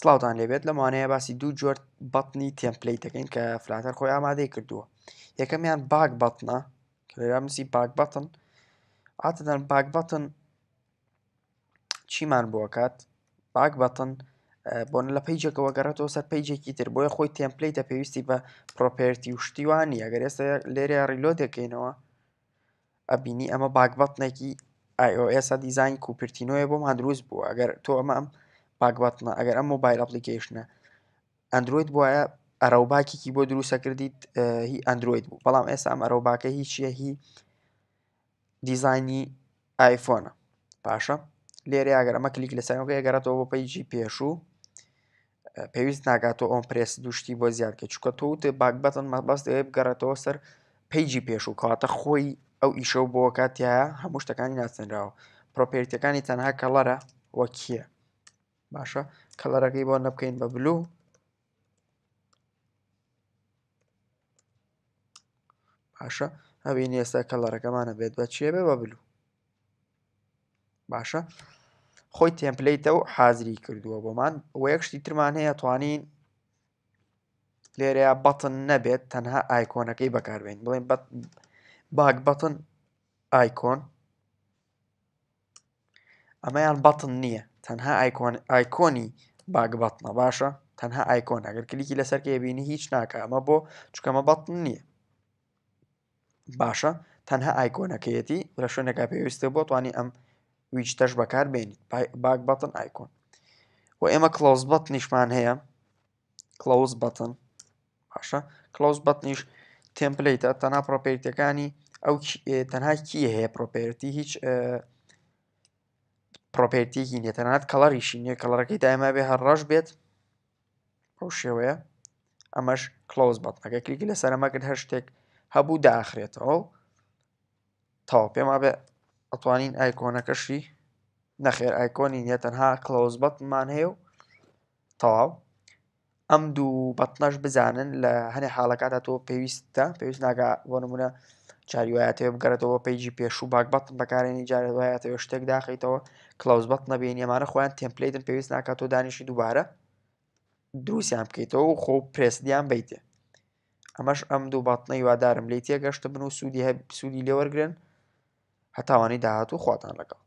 سلااوان لێبێت لەمانەیە باسی دوو جۆر بەتنی تمپلیتەکەین کە فلاتەر خۆی ئامادەی کردووە یەکەمیان باگ بەتنا کەرامسی باگ بەتن ئاتدان باگ بەتن چیمان بۆکات باگ بەتن بۆن لە پیجێکەوە گەڕێتەوە سەر پیجێکی تر بۆیە خۆی تمپلیتە پێویستی بە پرۆپێرتی و شتیوانی ئەگەر ئێستا لێرە ڕیلۆ دەکەینەوە ئەبینی ئەمە باگ بەتنێکی iOS دیزین کوپرتینۆیە بۆ ما دروست بوو ئەگەر تۆ ئەمە ئەم پاکباتنە ئەگەر ئەم مۆبایل ئەپلیکیشنە ئەندروید بواە ئەرەوباکیکی بۆ دروستە کردیت هی ئەندروید بوو بەڵام ئێستا ئەم ئەرەوباکە هیچ چیە هی دیزانی ئایفۆنە پاشە لێرە ئاگەر ئەمە کلیک لە سەرەوەی ئەگەرەوە بۆ پەیجی پێشوو پێویست ناگاتۆ ئۆم پرس دوشتی بۆ زیادکە چکە تۆوت باکبەتن مەبەست دەوێت گەڕێتەوە سەر پیجی پێشوو کەواتە خۆی ئەو ئیشە بۆ کاتیایە هەموو شتەکانی ناچنراوە پرۆپێرتەکانی تەنها کەڵەرە وەکیە باشە کەلەرەکەی بۆ نەبکەین بە بلو باشە ئەوین ئێستا کەلەرەکەمانە بێت بە چێ بێ بە بلو باشە خۆی تێمپلیتە و حازری کردووە بۆمان و یەکشتی ترمان هەیە توانین لێرەیە بەتن نەبێت تەنها ئایکۆنەکەی بەکاربێن بڵێن باگ بەتن ئایکۆن ئەمەیان بەتن نییە تەنها ئایکۆنی باگبەتنە باشە تەنها ئایکۆن ئەگەر کلیکی لەسەر کێبینی هیچ ناکە ئەمە بۆ چکەمە بەتن نییە باشە تەنها ئایکۆنەکەیەتی لە شوێنەکە پێویستە بۆ توانانی ئەم ویچ تەش بەکار بێنیت باگ بەتن ئایکۆن و ئێمە کلۆز بەت نیشمان هەیە کلۆز بەتن باشە کلۆز بەت نیش تمپلیتە تەنها پرۆپێرتەکانی ئەو تەنها کی هەیە پرۆپێرتی هیچ پرۆپێتێکی نێتەنات کەڵەریشی نیە کەڵەرەکەی دایما بێ هەر ڕەش بێت ئەو شێوەیە ئەمەش کلۆز بەت ئەگە کلیکی لە سەرمەکرد هەر شتێک هەبوو داخرێتەوە تاو پێما بێ ئەتوانین ئایکۆنەکەشی نەخێر ئایکۆنی نیە تەنها کلۆز بەتمان هەیە و تەواو ئەم دوو بەتڵەش بزانن لە هەنێ حاڵەکەدا تۆ پێویستە پێویست ناگا بۆ نمونە چاریواەتەوە بگەرێتەوە پێیجی پێشوو باک بەت بەکارێنی جارواەتەوە شتێک داخیتەوە کللاوز بەت نەبین ئەمانە خۆیان تمپلیتن پێویست ناکات تۆ دانیشی دووبارە دروستیان بکەیتەوە و خۆ پرسیان بیتێ ئەمەش ئەم دوو باتنە هیوادارم لی تێگەشتە بن و سوودی سوودی لێوەرگن هەتاوانی داهات و خواتان لەگەڵ